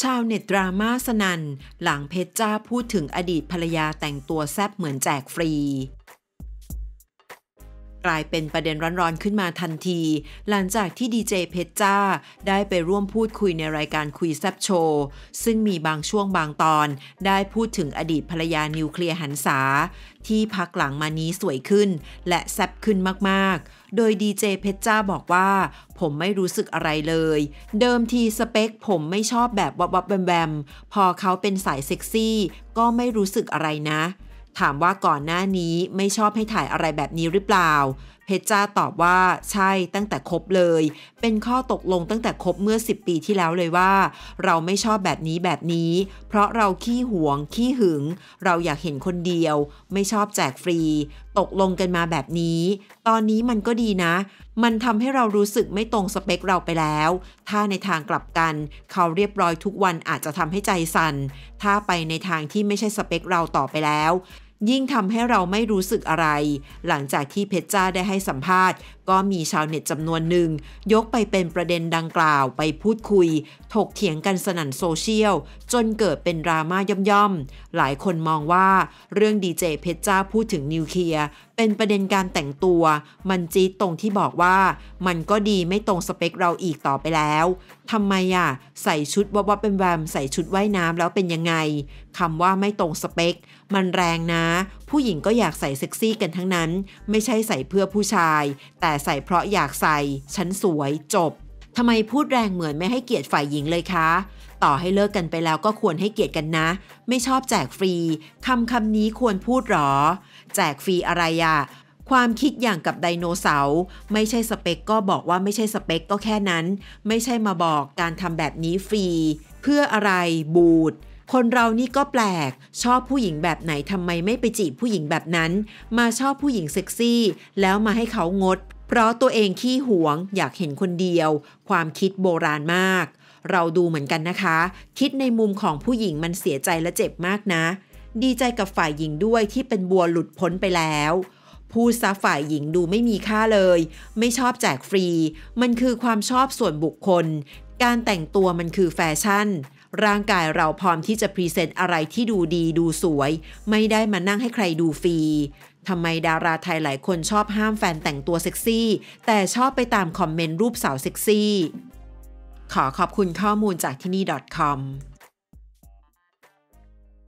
ชาวเน็ตดราม่าสนัน หลังเพชรจ้าพูดถึงอดีตภรรยาแต่งตัวแซบเหมือนแจกฟรีกลายเป็นประเด็นร้อนๆขึ้นมาทันที หลังจากที่ดีเจเพชรจ้าได้ไปร่วมพูดคุยในรายการคุยแซบโชว์ ซึ่งมีบางช่วงบางตอนได้พูดถึงอดีตภรรยานิวเคลียร์หันษาที่พักหลังมานี้สวยขึ้น และแซบขึ้นมากๆ โดยดีเจเพชรจ้าบอกว่า ผมไม่รู้สึกอะไรเลย เดิมทีสเปคผมไม่ชอบแบบวับวับแวมแวมพอเขาเป็นสายเซ็กซี่ ก็ไม่รู้สึกอะไรนะถามว่าก่อนหน้านี้ไม่ชอบให้ถ่ายอะไรแบบนี้หรือเปล่า เพชจ้าตอบว่าใช่ตั้งแต่คบเลย เป็นข้อตกลงตั้งแต่คบเมื่อ 10 ปีที่แล้วเลยว่า เราไม่ชอบแบบนี้แบบนี้ เพราะเราขี้หวง ขี้หึง เราอยากเห็นคนเดียว ไม่ชอบแจกฟรี ตกลงกันมาแบบนี้ ตอนนี้มันก็ดีนะ มันทำให้เรารู้สึกไม่ตรงสเปคเราไปแล้ว ถ้าในทางกลับกัน เขาเรียบร้อยทุกวันอาจจะทำให้ใจสัน่นถ้าไปในทางที่ไม่ใช่สเปคเราต่อไปแล้วยิ่งทำให้เราไม่รู้สึกอะไร หลังจากที่เพชรจ้าได้ให้สัมภาษณ์ ก็มีชาวเน็ตจำนวนหนึ่ง ยกไปเป็นประเด็นดังกล่าวไปพูดคุย ถกเถียงกันสนั่นโซเชียล จนเกิดเป็นดราม่าย่อมๆ หลายคนมองว่าเรื่องดีเจเพชรจ้าพูดถึงนิวเคลียร์เป็นประเด็นการแต่งตัวมันจีตรงที่บอกว่า มันก็ดีไม่ตรงสเปคเราอีกต่อไปแล้วทำไมอ่ะ ใส่ชุดวับวับเป็นแวมใส่ชุดว่ายน้ำแล้วเป็นยังไงคำว่าไม่ตรงสเปค มันแรงนะผู้หญิงก็อยากใส่เซ็กซี่กันทั้งนั้น ไม่ใช่ใส่เพื่อผู้ชาย แต่ใส่เพราะอยากใส่ฉันสวยจบทำไมพูดแรงเหมือนไม่ให้เกียรติฝ่ายหญิงเลยคะ ต่อให้เลิกกันไปแล้วก็ควรให้เกียรติกันนะ ไม่ชอบแจกฟรีคำคำนี้ควรพูดหรอ แจกฟรีอะไรอะความคิดอย่างกับไดโนเสาร์ไม่ใช่สเปกก็บอกว่าไม่ใช่สเปกก็แค่นั้น ไม่ใช่มาบอกการทำแบบนี้ฟรี เพื่ออะไรบูดคนเรานี่ก็แปลก ชอบผู้หญิงแบบไหนทำไมไม่ไปจีบผู้หญิงแบบนั้น มาชอบผู้หญิงเซ็กซี่ แล้วมาให้เขางด เพราะตัวเองขี้หวง อยากเห็นคนเดียว ความคิดโบราณมาก เราดูเหมือนกันนะคะ คิดในมุมของผู้หญิงมันเสียใจและเจ็บมากนะ ดีใจกับฝ่ายหญิงด้วยที่เป็นบัวหลุดพ้นไปแล้ว ผู้ซะฝ่ายหญิงดูไม่มีค่าเลย ไม่ชอบแจกฟรี มันคือความชอบส่วนบุคคล การแต่งตัวมันคือแฟชั่นร่างกายเราพร้อมที่จะพรีเซนต์อะไรที่ดูดีดูสวย ไม่ได้มานั่งให้ใครดูฟรี ทำไมดาราไทยหลายคนชอบห้ามแฟนแต่งตัวเซ็กซี่ แต่ชอบไปตามคอมเมนต์รูปสาวเซ็กซี่ ขอขอบคุณข้อมูลจากที่นี่ .com